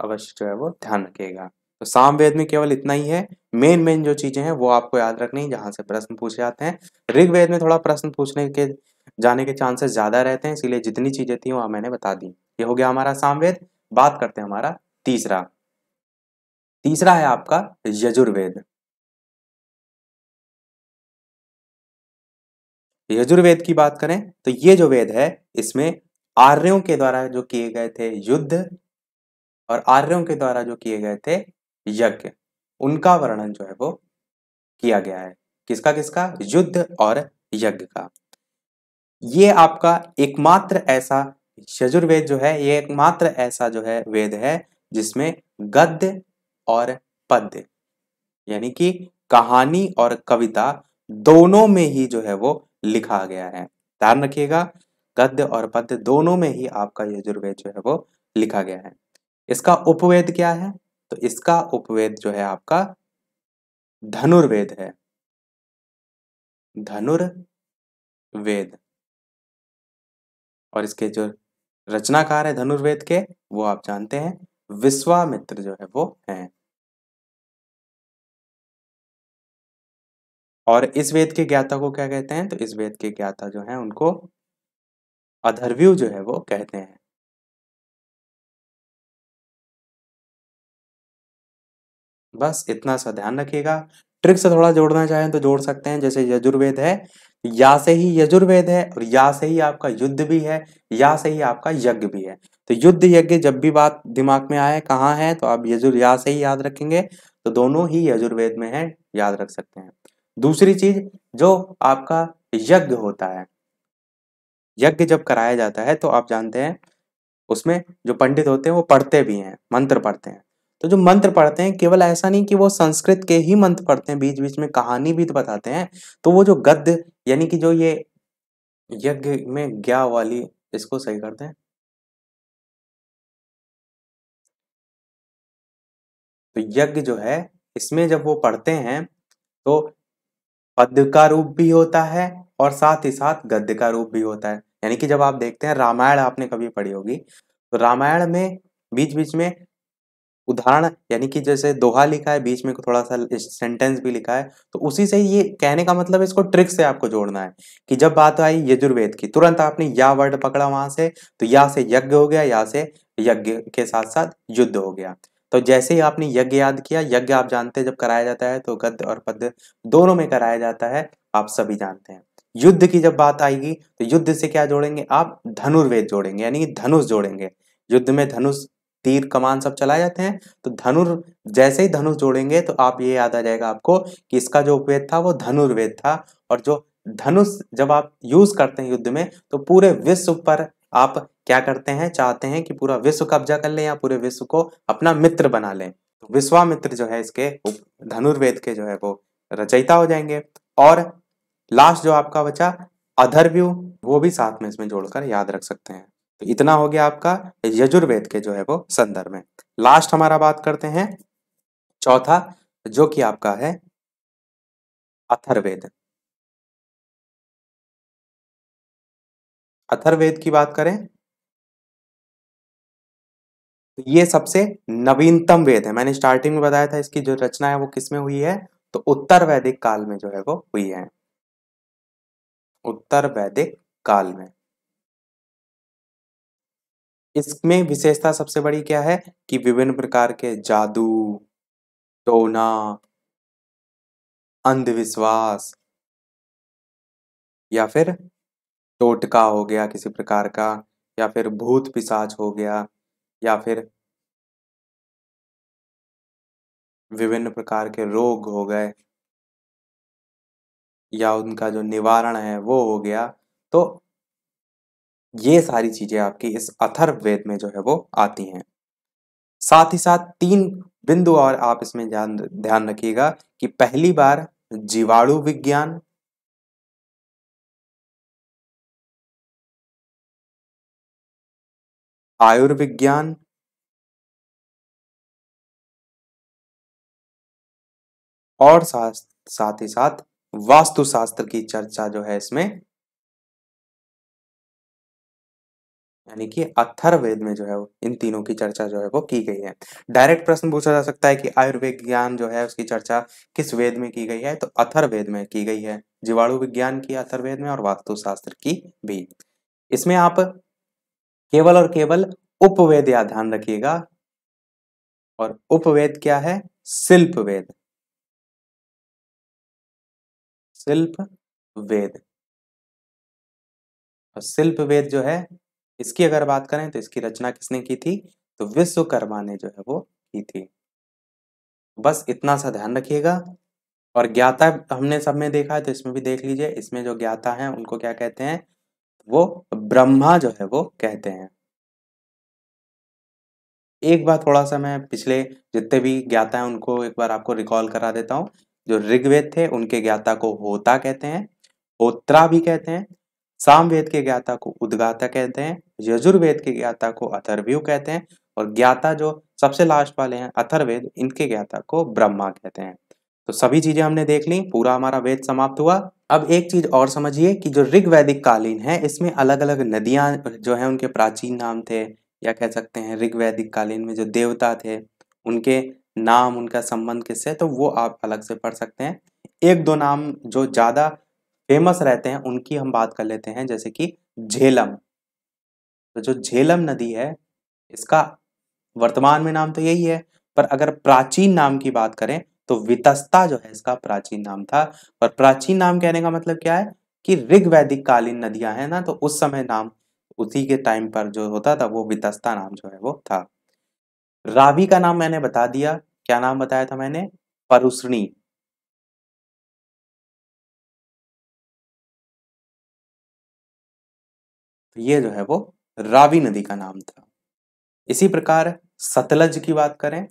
अवश्य जो है वो ध्यान रखेगा तो सामवेद में केवल इतना ही है मेन मेन जो चीजें हैं वो आपको याद रखनी है जहां से प्रश्न पूछे जाते हैं ऋग्वेद में थोड़ा प्रश्न पूछने के जाने के चांसेस ज्यादा रहते हैं इसीलिए जितनी चीजें थी वो मैंने बता दी ये हो गया हमारा सामवेद बात करते हैं हमारा तीसरा तीसरा है आपका यजुर्वेद यजुर्वेद की बात करें तो ये जो वेद है इसमें आर्यों के द्वारा जो किए गए थे युद्ध और आर्यों के द्वारा जो किए गए थे यज्ञ उनका वर्णन जो है वो किया गया है किसका किसका युद्ध और यज्ञ का ये आपका एकमात्र ऐसा यजुर्वेद जो है ये एकमात्र ऐसा जो है वेद है जिसमें गद्य और पद्य यानी कि कहानी और कविता दोनों में ही जो है वो लिखा गया है ध्यान रखिएगा गद्य और पद्य दोनों में ही आपका यजुर्वेद जो है वो लिखा गया है इसका उपवेद क्या है तो इसका उपवेद जो है आपका धनुर्वेद है धनुर्वेद और इसके जो रचनाकार है धनुर्वेद के वो आप जानते हैं विश्वामित्र जो है वो हैं और इस वेद के ज्ञाता को क्या कहते हैं तो इस वेद के ज्ञाता जो है उनको अधर्व्यू जो है वो कहते हैं बस इतना सा ध्यान रखिएगा ट्रिक से थोड़ा जोड़ना चाहें तो जोड़ सकते हैं जैसे यजुर्वेद है या से ही यजुर्वेद है और या से ही आपका युद्ध भी है या से ही आपका यज्ञ भी है तो युद्ध यज्ञ जब भी बात दिमाग में आए कहाँ है तो आप यजुर् या से ही याद रखेंगे तो दोनों ही यजुर्वेद में है याद रख सकते हैं दूसरी चीज जो आपका यज्ञ होता है यज्ञ जब कराया जाता है तो आप जानते हैं उसमें जो पंडित होते हैं वो पढ़ते भी हैं मंत्र पढ़ते हैं तो जो मंत्र पढ़ते हैं केवल ऐसा नहीं कि वो संस्कृत के ही मंत्र पढ़ते हैं बीच बीच में कहानी भी तो बताते हैं तो वो जो गद्य यानी कि जो ये यज्ञ में ज्ञा वाली इसको सही करते हैं तो यज्ञ जो है इसमें जब वो पढ़ते हैं तो पद्य का रूप भी होता है और साथ ही साथ गद्य का रूप भी होता है यानी कि जब आप देखते हैं रामायण आपने कभी पढ़ी होगी तो रामायण में बीच बीच में उदाहरण यानी कि जैसे दोहा लिखा है बीच में थोड़ा सा सेंटेंस भी लिखा है तो उसी से ये कहने का मतलब इसको ट्रिक से आपको जोड़ना है कि जब बात आई यजुर्वेद की तुरंत आपने या वर्ड पकड़ा वहां से तो या से यज्ञ हो गया या से यज्ञ के साथ साथ युद्ध हो गया तो जैसे ही आपने यज्ञ याद किया यज्ञ आप जानते हैं जब कराया जाता है तो गद्य और पद्य दोनों में कराया जाता है आप सभी जानते हैं युद्ध की जब बात आएगी तो युद्ध से क्या जोड़ेंगे आप धनुर्वेद जोड़ेंगे यानी कि धनुष जोड़ेंगे युद्ध में धनुष तीर कमान सब चलाए जाते हैं तो धनुर् जैसे ही धनुष जोड़ेंगे तो आप ये याद आ जाएगा आपको कि इसका जो उपवेद था वो धनुर्वेद था और जो धनुष जब आप यूज करते हैं युद्ध में तो पूरे विश्व पर आप क्या करते हैं चाहते हैं कि पूरा विश्व कब्जा कर लें या पूरे विश्व को अपना मित्र बना लें तो विश्वामित्र जो है इसके धनुर्वेद के जो है वो रचयिता हो जाएंगे और लास्ट जो आपका बचा अधर्व्यू वो भी साथ में इसमें जोड़कर याद रख सकते हैं तो इतना हो गया आपका यजुर्वेद के जो है वो संदर्भ में लास्ट हमारा बात करते हैं चौथा जो कि आपका है अथर्वेद अथर्वेद की बात करें तो ये सबसे नवीनतम वेद है मैंने स्टार्टिंग में बताया था इसकी जो रचना है वो किसमें हुई है तो उत्तर वैदिक काल में जो है वो हुई है उत्तर वैदिक काल में इसमें विशेषता सबसे बड़ी क्या है कि विभिन्न प्रकार के जादू टोना अंधविश्वास या फिर टोटका हो गया किसी प्रकार का या फिर भूत पिशाच हो गया या फिर विभिन्न प्रकार के रोग हो गए या उनका जो निवारण है वो हो गया तो ये सारी चीजें आपकी इस अथर्ववेद में जो है वो आती हैं साथ ही साथ तीन बिंदु और आप इसमें ध्यान ध्यान रखिएगा कि पहली बार जीवाणु विज्ञान आयुर्विज्ञान और साथ ही साथ वास्तुशास्त्र की चर्चा जो है इसमें यानी कि अथर्वेद में जो है वो इन तीनों की चर्चा जो है वो की गई है डायरेक्ट प्रश्न पूछा जा सकता है कि आयुर्वेद ज्ञान जो है उसकी चर्चा किस वेद में की गई है तो अथर्वेद में की गई है जीवाणु विज्ञान की अथर्वेद में और वास्तुशास्त्र की भी इसमें आप केवल और केवल उपवेद या ध्यान रखिएगा और उपवेद क्या है शिल्प वेद शिल्प वेद और शिल्प वेद जो है इसकी अगर बात करें तो इसकी रचना किसने की थी तो विश्वकर्मा ने जो है वो की थी बस इतना सा ध्यान रखिएगा और ज्ञाता हमने सब में देखा है तो इसमें भी देख लीजिए इसमें जो ज्ञाता है उनको क्या कहते हैं वो ब्रह्मा जो है वो कहते हैं एक बार थोड़ा सा मैं पिछले जितने भी ज्ञाता हैं उनको एक बार आपको रिकॉल करा देता हूं जो ऋग्वेद थे उनके ज्ञाता को होता कहते हैं होत्रा भी कहते हैं सामवेद के ज्ञाता को उद्गाता कहते हैं यजुर्वेद के ज्ञाता को अथर्व्यू कहते हैं और ज्ञाता जो सबसे लास्ट वाले हैं अथर्वेद इनके ज्ञाता को ब्रह्मा कहते हैं तो सभी चीजें हमने देख ली पूरा हमारा वेद समाप्त हुआ अब एक चीज और समझिए कि जो ऋग वैदिक कालीन है इसमें अलग अलग नदियां जो है उनके प्राचीन नाम थे या कह सकते हैं ऋग वैदिक कालीन में जो देवता थे उनके नाम उनका संबंध किससे तो वो आप अलग से पढ़ सकते हैं एक दो नाम जो ज़्यादा फेमस रहते हैं उनकी हम बात कर लेते हैं जैसे कि झेलम तो जो झेलम नदी है इसका वर्तमान में नाम तो यही है पर अगर प्राचीन नाम की बात करें तो वितस्ता जो है इसका प्राचीन नाम था और प्राचीन नाम कहने का मतलब क्या है कि ऋग वैदिक कालीन नदियां हैं ना तो उस समय नाम उसी के टाइम पर जो होता था वो वितस्ता नाम जो है वो था रावी का नाम मैंने बता दिया क्या नाम बताया था मैंने परुसणी तो ये जो है वो रावी नदी का नाम था इसी प्रकार सतलज की बात करें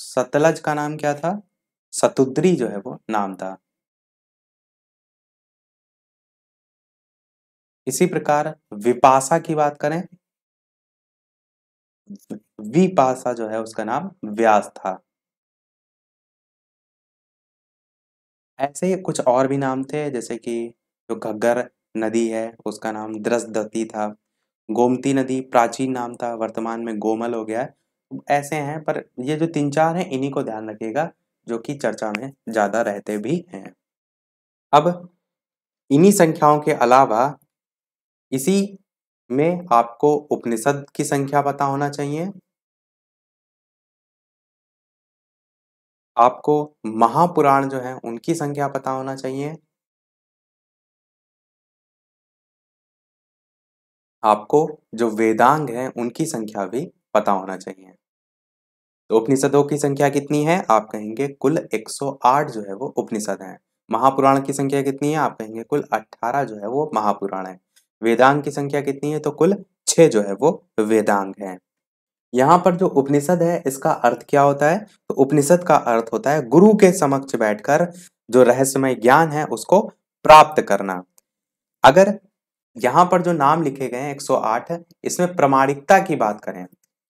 सतलज का नाम क्या था सतुद्री जो है वो नाम था इसी प्रकार विपासा की बात करें विपासा जो है उसका नाम व्यास था ऐसे ही कुछ और भी नाम थे जैसे कि जो घग्गर नदी है उसका नाम द्रसदती था गोमती नदी प्राचीन नाम था वर्तमान में गोमल हो गया है ऐसे हैं पर ये जो तीन चार हैं इन्हीं को ध्यान रखिएगा जो कि चर्चा में ज़्यादा रहते भी हैं अब इन्हीं संख्याओं के अलावा इसी में आपको उपनिषद की संख्या पता होना चाहिए आपको महापुराण जो है उनकी संख्या पता होना चाहिए आपको जो वेदांग है उनकी संख्या भी पता होना चाहिए तो उपनिषदों की संख्या कितनी है आप कहेंगे कुल 108 जो है वो उपनिषद हैं महापुराण की संख्या कितनी है आप कहेंगे कुल 18 जो है वो महापुराण है वेदांग की संख्या कितनी है तो कुल 6 जो है वो वेदांग है यहाँ पर जो उपनिषद है इसका अर्थ क्या होता है तो उपनिषद का अर्थ होता है गुरु के समक्ष बैठकर जो रहस्यमय ज्ञान है उसको प्राप्त करना अगर यहाँ पर जो नाम लिखे गए हैं 108 इसमें प्रमाणिकता की बात करें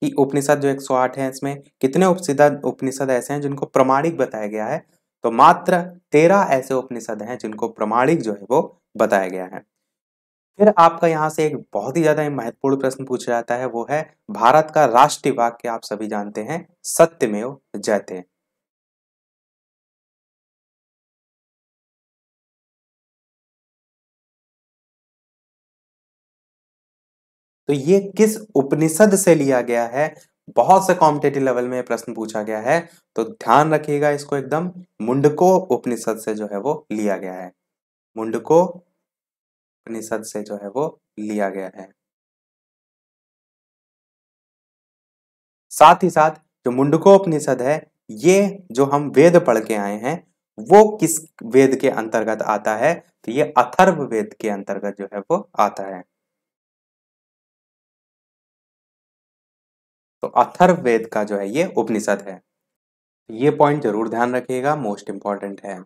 कि उपनिषद जो 108 हैं इसमें कितने उपसिद उपनिषद ऐसे हैं जिनको प्रमाणिक बताया गया है तो मात्र तेरह ऐसे उपनिषद हैं जिनको प्रमाणिक जो है वो बताया गया है फिर आपका यहाँ से एक बहुत ही ज्यादा महत्वपूर्ण प्रश्न पूछा जाता है वो है भारत का राष्ट्रीय वाक्य आप सभी जानते हैं सत्यमेव जयते तो ये किस उपनिषद से लिया गया है बहुत से कॉम्पिटेटिव लेवल में प्रश्न पूछा गया है तो ध्यान रखिएगा इसको एकदम मुंडको उपनिषद से जो है वो लिया गया है मुंडको उपनिषद से जो है वो लिया गया है साथ ही साथ जो मुंडको उपनिषद है ये जो हम वेद पढ़ के आए हैं वो किस वेद के अंतर्गत आता है तो ये अथर्व वेद के अंतर्गत जो है वो आता है तो अथर्ववेद का जो है ये उपनिषद है ये पॉइंट जरूर ध्यान रखिएगा मोस्ट इंपॉर्टेंट है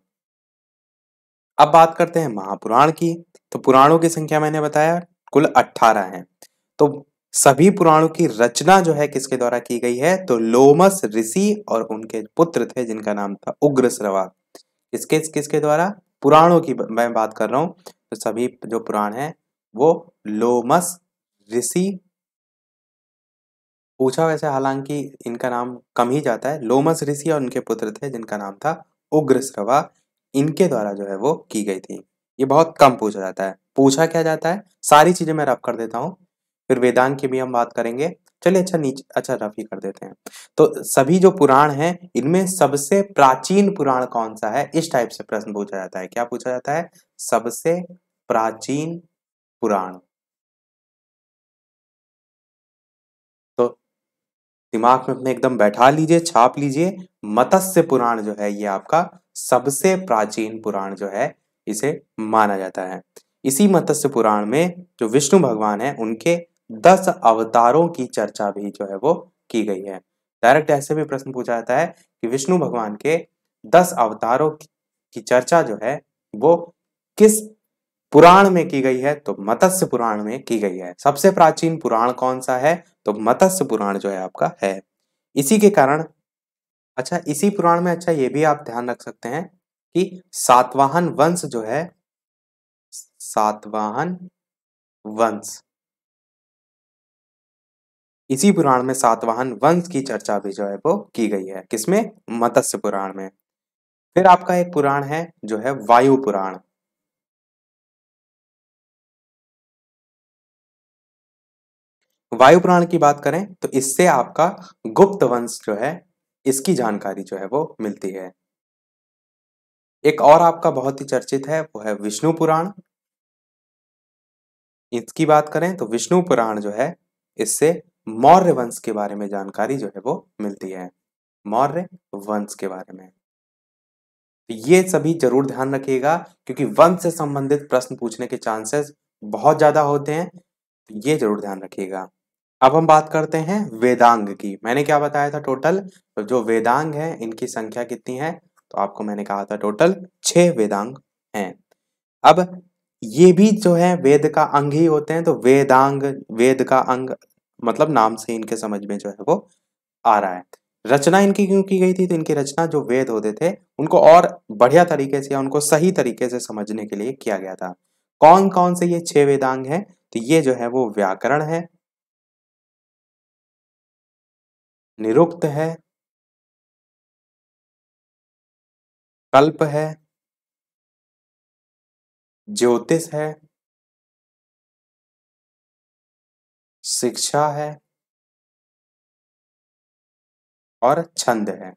अब बात करते हैं महापुराण की तो पुराणों की संख्या मैंने बताया कुल अट्ठारह है तो सभी पुराणों की रचना जो है किसके द्वारा की गई है तो लोमस ऋषि और उनके पुत्र थे जिनका नाम था उग्रश्रवा किसके किसके द्वारा पुराणों की मैं बात कर रहा हूं तो सभी जो पुराण है वो लोमस ऋषि पूछा वैसे हालांकि इनका नाम कम ही जाता है लोमस ऋषि और उनके पुत्र थे जिनका नाम था उग्र श्रवा इनके द्वारा जो है वो की गई थी ये बहुत कम पूछा जाता है पूछा क्या जाता है सारी चीजें मैं रफ कर देता हूँ फिर वेदांत की भी हम बात करेंगे चलिए अच्छा नीचे अच्छा रफ ही कर देते हैं तो सभी जो पुराण हैं इनमें सबसे प्राचीन पुराण कौन सा है इस टाइप से प्रश्न पूछा जाता है क्या पूछा जाता है सबसे प्राचीन पुराण दिमाग में अपने एकदम बैठा लीजिए छाप लीजिए मत्स्य पुराण जो है ये आपका सबसे प्राचीन पुराण जो है इसे माना जाता है इसी मत्स्य पुराण में जो विष्णु भगवान है उनके दस अवतारों की चर्चा भी जो है वो की गई है डायरेक्ट ऐसे भी प्रश्न पूछा जाता है कि विष्णु भगवान के दस अवतारों की चर्चा जो है वो किस पुराण में की गई है तो मत्स्य पुराण में की गई है सबसे प्राचीन पुराण कौन सा है तो मत्स्य पुराण जो है आपका है इसी के कारण अच्छा इसी पुराण में अच्छा ये भी आप ध्यान रख सकते हैं कि सातवाहन वंश जो है सातवाहन वंश इसी पुराण में सातवाहन वंश की चर्चा भी जो है वो की गई है किसमें मत्स्य पुराण में फिर आपका एक पुराण है जो है वायु पुराण वायु पुराण की बात करें तो इससे आपका गुप्त वंश जो है इसकी जानकारी जो है वो मिलती है एक और आपका बहुत ही चर्चित है वो है विष्णु पुराण इसकी बात करें तो विष्णु पुराण जो है इससे मौर्य वंश के बारे में जानकारी जो है वो मिलती है मौर्य वंश के बारे में तो ये सभी जरूर ध्यान रखिएगा क्योंकि वंश से संबंधित प्रश्न पूछने के चांसेस बहुत ज्यादा होते हैं तो ये जरूर ध्यान रखिएगा अब हम बात करते हैं वेदांग की मैंने क्या बताया था टोटल तो जो वेदांग है इनकी संख्या कितनी है तो आपको मैंने कहा था टोटल छह वेदांग हैं अब ये भी जो है वेद का अंग ही होते हैं तो वेदांग वेद का अंग मतलब नाम से इनके समझ में जो है वो आ रहा है रचना इनकी क्यों की गई थी तो इनकी रचना जो वेद होते थे उनको और बढ़िया तरीके से या उनको सही तरीके से समझने के लिए किया गया था कौन कौन से ये छह वेदांग हैं तो ये जो है वो व्याकरण है निरुक्त है कल्प है ज्योतिष है शिक्षा है और छंद है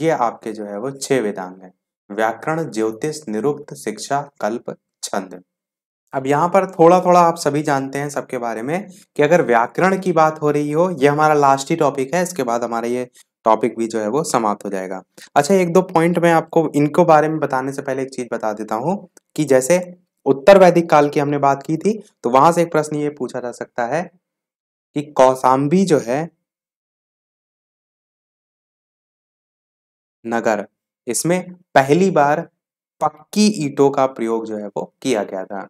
ये आपके जो है वो छह वेदांग है व्याकरण ज्योतिष निरुक्त शिक्षा कल्प छंद अब यहाँ पर थोड़ा थोड़ा आप सभी जानते हैं सबके बारे में कि अगर व्याकरण की बात हो रही हो ये हमारा लास्ट ही टॉपिक है इसके बाद हमारा ये टॉपिक भी जो है वो समाप्त हो जाएगा अच्छा एक दो पॉइंट मैं आपको इनको बारे में बताने से पहले एक चीज़ बता देता हूँ कि जैसे उत्तर वैदिक काल की हमने बात की थी तो वहां से एक प्रश्न ये पूछा जा सकता है कि कौसाम्बी जो है नगर इसमें पहली बार पक्की ईटों का प्रयोग जो है वो किया गया था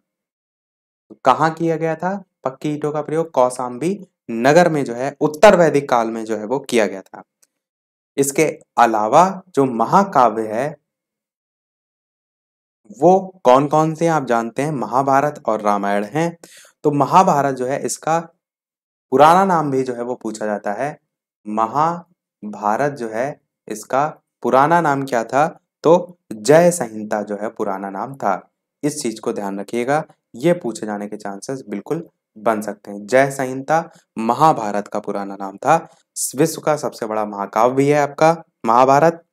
कहाँ किया गया था पक्की ईटों का प्रयोग कौसाम्बी नगर में जो है उत्तर वैदिक काल में जो है वो किया गया था इसके अलावा जो महाकाव्य है वो कौन कौन से आप जानते हैं महाभारत और रामायण हैं तो महाभारत जो है इसका पुराना नाम भी जो है वो पूछा जाता है महाभारत जो है इसका पुराना नाम क्या था तो जय संहिता जो है पुराना नाम था इस चीज को ध्यान रखिएगा ये पूछे जाने के चांसेस बिल्कुल बन सकते हैं जय संहिता महाभारत का पुराना नाम था विश्व का सबसे बड़ा महाकाव्य भी है आपका महाभारत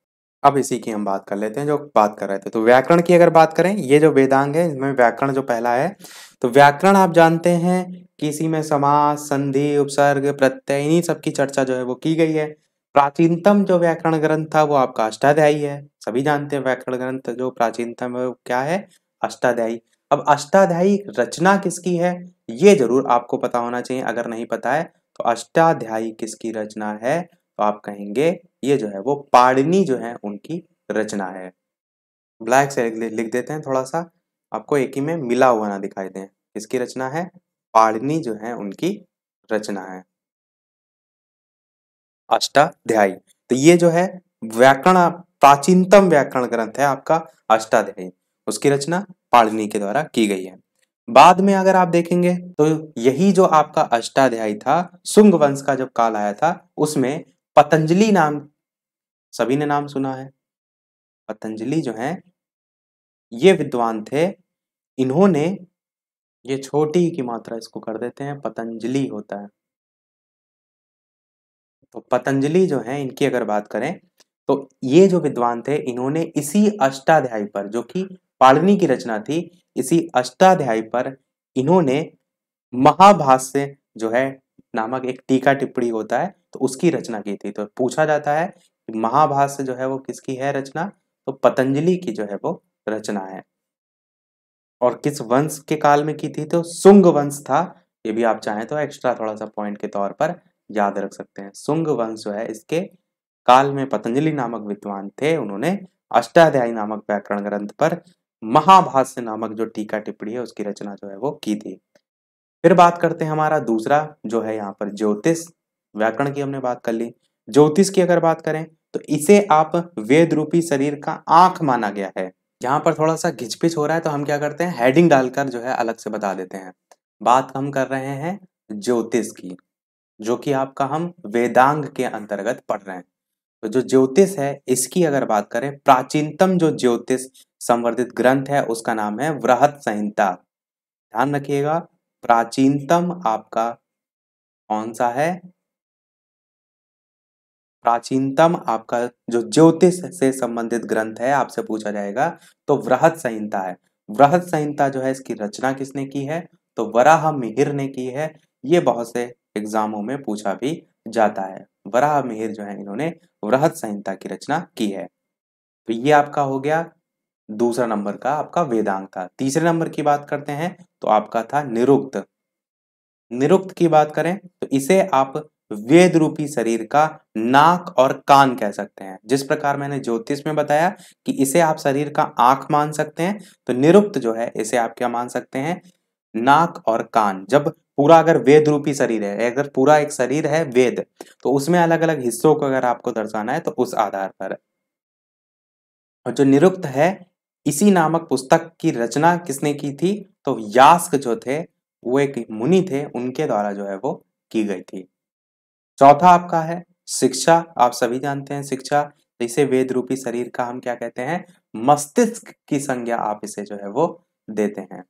अब इसी की हम बात कर लेते हैं जो बात कर रहे थे तो व्याकरण की अगर बात करें ये जो वेदांग है इसमें व्याकरण जो पहला है तो व्याकरण आप जानते हैं किसी में समास संधि उपसर्ग प्रत्यय इन्हीं सब की चर्चा जो है वो की गई है प्राचीनतम जो व्याकरण ग्रंथ था वो आपका अष्टाध्यायी है सभी जानते हैं व्याकरण ग्रंथ जो प्राचीनतम है वो क्या है अष्टाध्यायी अब अष्टाध्यायी रचना किसकी है ये जरूर आपको पता होना चाहिए अगर नहीं पता है तो अष्टाध्यायी किसकी रचना है तो आप कहेंगे ये जो है वो पाड़नी जो है उनकी रचना है ब्लैक से लिख देते हैं थोड़ा सा आपको एक ही में मिला हुआ ना दिखाई दे किसकी रचना है पाड़नी जो है उनकी रचना है अष्टाध्यायी तो ये जो है व्याकरण प्राचीनतम व्याकरण ग्रंथ है आपका अष्टाध्यायी उसकी रचना पाणिनि के द्वारा की गई है बाद में अगर आप देखेंगे तो यही जो आपका अष्टाध्यायी था सुंग वंश का जब काल आया था उसमें पतंजलि नाम सभी ने नाम सुना है पतंजलि जो है ये विद्वान थे इन्होंने ये छोटी की मात्रा इसको कर देते हैं पतंजलि होता है तो पतंजलि जो है इनकी अगर बात करें तो ये जो विद्वान थे इन्होंने इसी अष्टाध्यायी पर जो कि पाड़नी की रचना थी इसी अष्टाध्यायी पर इन्होंने महाभाष्य जो है नामक एक टीका टिप्पणी होता है तो उसकी रचना की थी तो पूछा जाता है कि महाभाष्य जो है वो किसकी है रचना तो पतंजलि की जो है वो रचना है और किस वंश के काल में की थी तो सुंग वंश था ये भी आप चाहें तो एक्स्ट्रा थोड़ा सा पॉइंट के तौर पर याद रख सकते हैं सुंग वंश जो है इसके काल में पतंजलि नामक विद्वान थे उन्होंने अष्टाध्यायी नामक व्याकरण ग्रंथ पर महाभाष्य नामक जो टीका टिप्पणी है उसकी रचना जो है वो की थी फिर बात करते हैं हमारा दूसरा जो है यहाँ पर ज्योतिष व्याकरण की हमने बात कर ली ज्योतिष की अगर बात करें तो इसे आप वेद रूपी शरीर का आंख माना गया है यहाँ पर थोड़ा सा घिचपिच हो रहा है तो हम क्या करते हैं हेडिंग डालकर जो है अलग से बता देते हैं बात हम कर रहे हैं ज्योतिष की जो कि आपका हम वेदांग के अंतर्गत पढ़ रहे हैं तो जो ज्योतिष है इसकी अगर बात करें प्राचीनतम जो ज्योतिष संवर्धित ग्रंथ है उसका नाम है वृहत संहिता ध्यान रखिएगा प्राचीनतम आपका कौन सा है प्राचीनतम आपका जो ज्योतिष से संबंधित ग्रंथ है आपसे पूछा जाएगा तो वृहत संहिता है वृहत संहिता जो है इसकी रचना किसने की है तो वराह मिहिर ने की है ये बहुत से एग्जामों में पूछा भी जाता है वराह मिहिर जो है इन्होंने वृहत संहिता की रचना की है तो ये आपका हो गया दूसरा नंबर का आपका वेदांग था तीसरे नंबर की बात करते हैं तो आपका था निरुक्त निरुक्त की बात करें तो इसे आप वेद रूपी शरीर का नाक और कान कह सकते हैं जिस प्रकार मैंने ज्योतिष में बताया कि इसे आप शरीर का आंख मान सकते हैं तो निरुक्त जो है इसे आप क्या मान सकते हैं नाक और कान जब पूरा अगर वेद रूपी शरीर है अगर पूरा एक शरीर है वेद तो उसमें अलग अलग हिस्सों को अगर आपको दर्शाना है तो उस आधार पर और जो निरुक्त है इसी नामक पुस्तक की रचना किसने की थी तो यास्क जो थे वो एक मुनि थे उनके द्वारा जो है वो की गई थी चौथा आपका है शिक्षा आप सभी जानते हैं शिक्षा इसे वेद रूपी शरीर का हम क्या कहते हैं मस्तिष्क की संज्ञा आप इसे जो है वो देते हैं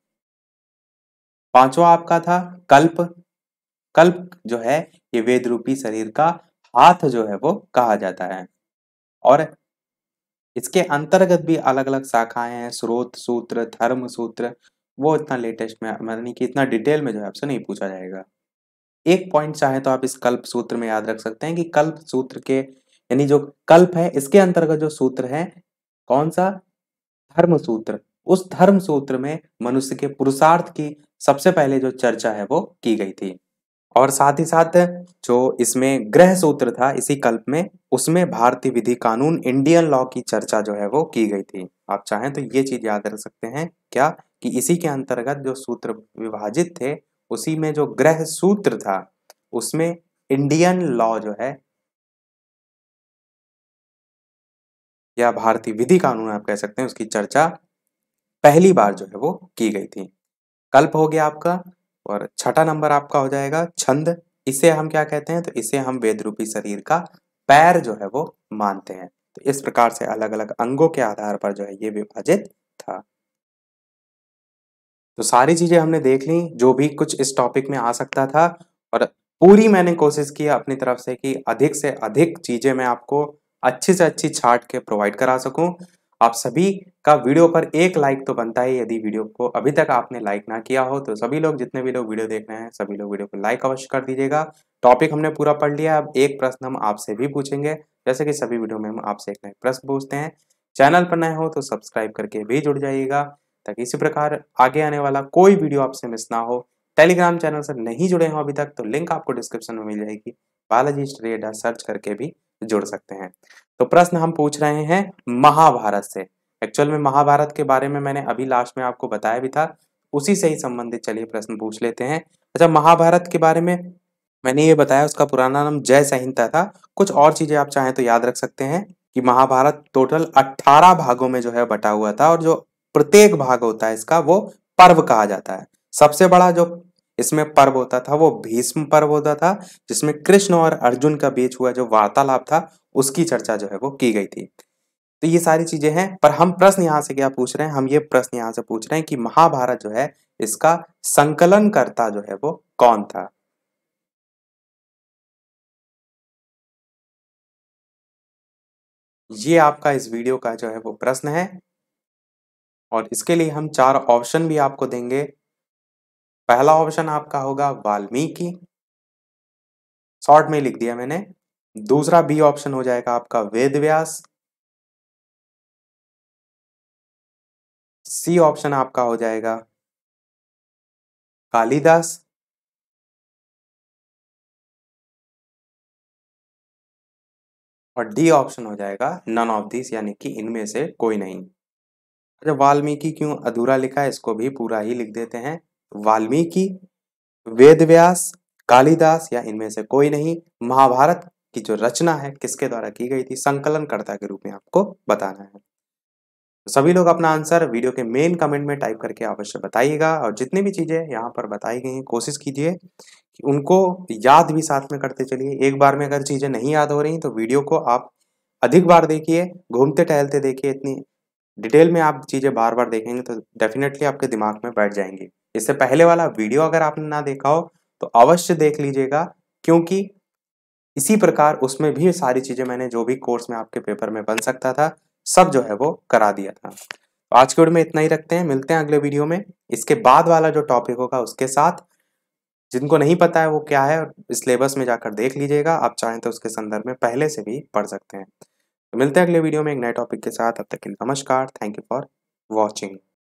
पांचवा आपका था कल्प कल्प जो है ये वेद रूपी शरीर का हाथ जो है वो कहा जाता है और इसके अंतर्गत भी अलग अलग शाखाएं हैं स्रोत सूत्र धर्म सूत्र वो इतना लेटेस्ट में यानी कि इतना डिटेल में जो है आपसे नहीं पूछा जाएगा एक पॉइंट चाहे तो आप इस कल्प सूत्र में याद रख सकते हैं कि कल्प सूत्र के यानी जो कल्प है इसके अंतर्गत जो सूत्र है कौन सा धर्म सूत्र उस धर्म सूत्र में मनुष्य के पुरुषार्थ की सबसे पहले जो चर्चा है वो की गई थी और साथ ही साथ जो इसमें ग्रह सूत्र था इसी कल्प में उसमें भारतीय विधि कानून इंडियन लॉ की चर्चा जो है वो की गई थी आप चाहें तो ये चीज याद रख सकते हैं क्या कि इसी के अंतर्गत जो सूत्र विभाजित थे उसी में जो ग्रह सूत्र था उसमें इंडियन लॉ जो है या भारतीय विधि कानून आप कह सकते हैं उसकी चर्चा पहली बार जो है वो की गई थी कल्प हो गया आपका और छठा नंबर आपका हो जाएगा छंद इसे हम क्या कहते हैं तो इसे हम वेद रूपी शरीर का पैर जो है वो मानते हैं तो इस प्रकार से अलग अलग अंगों के आधार पर जो है ये विभाजित था तो सारी चीजें हमने देख ली जो भी कुछ इस टॉपिक में आ सकता था और पूरी मैंने कोशिश की अपनी तरफ से कि अधिक से अधिक चीजें मैं आपको अच्छी से अच्छी छाट के प्रोवाइड करा सकूं आप सभी का वीडियो पर एक लाइक तो बनता है यदि वीडियो को अभी तक आपने लाइक ना किया हो तो सभी लोग जितने भी लोग वीडियो देख रहे हैं सभी लोग वीडियो को लाइक अवश्य कर दीजिएगा टॉपिक हमने पूरा पढ़ लिया अब एक प्रश्न हम आपसे भी पूछेंगे जैसे कि सभी वीडियो में हम आपसे एक नए प्रश्न पूछते हैं चैनल पर नए हो तो सब्सक्राइब करके भी जुड़ जाइएगा ताकि इसी प्रकार आगे आने वाला कोई वीडियो आपसे मिस ना हो टेलीग्राम चैनल से नहीं जुड़े हो अभी तक तो लिंक आपको डिस्क्रिप्शन में मिल जाएगी बालाजी ट्रेडर सर्च करके भी जुड़ सकते हैं तो प्रश्न हम पूछ रहे हैं महाभारत से एक्चुअल में महाभारत के बारे में मैंने अभी लास्ट में आपको बताया भी था उसी से ही संबंधित चलिए प्रश्न पूछ लेते हैं अच्छा महाभारत के बारे में मैंने ये बताया उसका पुराना नाम जय संहिता था कुछ और चीज़ें आप चाहें तो याद रख सकते हैं कि महाभारत टोटल 18 भागों में जो है बटा हुआ था और जो प्रत्येक भाग होता है इसका वो पर्व कहा जाता है सबसे बड़ा जो इसमें पर्व होता था वो भीष्म पर्व होता था जिसमें कृष्ण और अर्जुन का बीच हुआ जो वार्तालाप था उसकी चर्चा जो है वो की गई थी तो ये सारी चीजें हैं पर हम प्रश्न यहाँ से क्या पूछ रहे हैं हम ये प्रश्न यहाँ से पूछ रहे हैं कि महाभारत जो है इसका संकलन करता जो है वो कौन था ये आपका इस वीडियो का जो है वो प्रश्न है और इसके लिए हम चार ऑप्शन भी आपको देंगे पहला ऑप्शन आपका होगा वाल्मीकि शॉर्ट में लिख दिया मैंने दूसरा बी ऑप्शन हो जाएगा आपका वेद व्यास सी ऑप्शन आपका हो जाएगा कालिदास और डी ऑप्शन हो जाएगा नन ऑफ दिस यानी कि इनमें से कोई नहीं अच्छा वाल्मीकि क्यों अधूरा लिखा है इसको भी पूरा ही लिख देते हैं वाल्मीकि वेद व्यास कालिदास या इनमें से कोई नहीं महाभारत की जो रचना है किसके द्वारा की गई थी संकलनकर्ता के रूप में आपको बताना है तो सभी लोग अपना आंसर वीडियो के मेन कमेंट में टाइप करके अवश्य बताइएगा और जितनी भी चीज़ें यहाँ पर बताई गई हैं कोशिश कीजिए कि उनको याद भी साथ में करते चलिए एक बार में अगर चीज़ें नहीं याद हो रही तो वीडियो को आप अधिक बार देखिए घूमते टहलते देखिए इतनी डिटेल में आप चीज़ें बार बार देखेंगे तो डेफिनेटली आपके दिमाग में बैठ जाएंगे इससे पहले वाला वीडियो अगर आपने ना देखा हो तो अवश्य देख लीजिएगा क्योंकि इसी प्रकार उसमें भी सारी चीज़ें मैंने जो भी कोर्स में आपके पेपर में बन सकता था सब जो है वो करा दिया था तो आज के वीडियो में इतना ही रखते हैं मिलते हैं अगले वीडियो में इसके बाद वाला जो टॉपिक होगा उसके साथ जिनको नहीं पता है वो क्या है सिलेबस में जाकर देख लीजिएगा आप चाहें तो उसके संदर्भ में पहले से भी पढ़ सकते हैं तो मिलते हैं अगले वीडियो में एक नए टॉपिक के साथ अब तक के नमस्कार थैंक यू फॉर वॉचिंग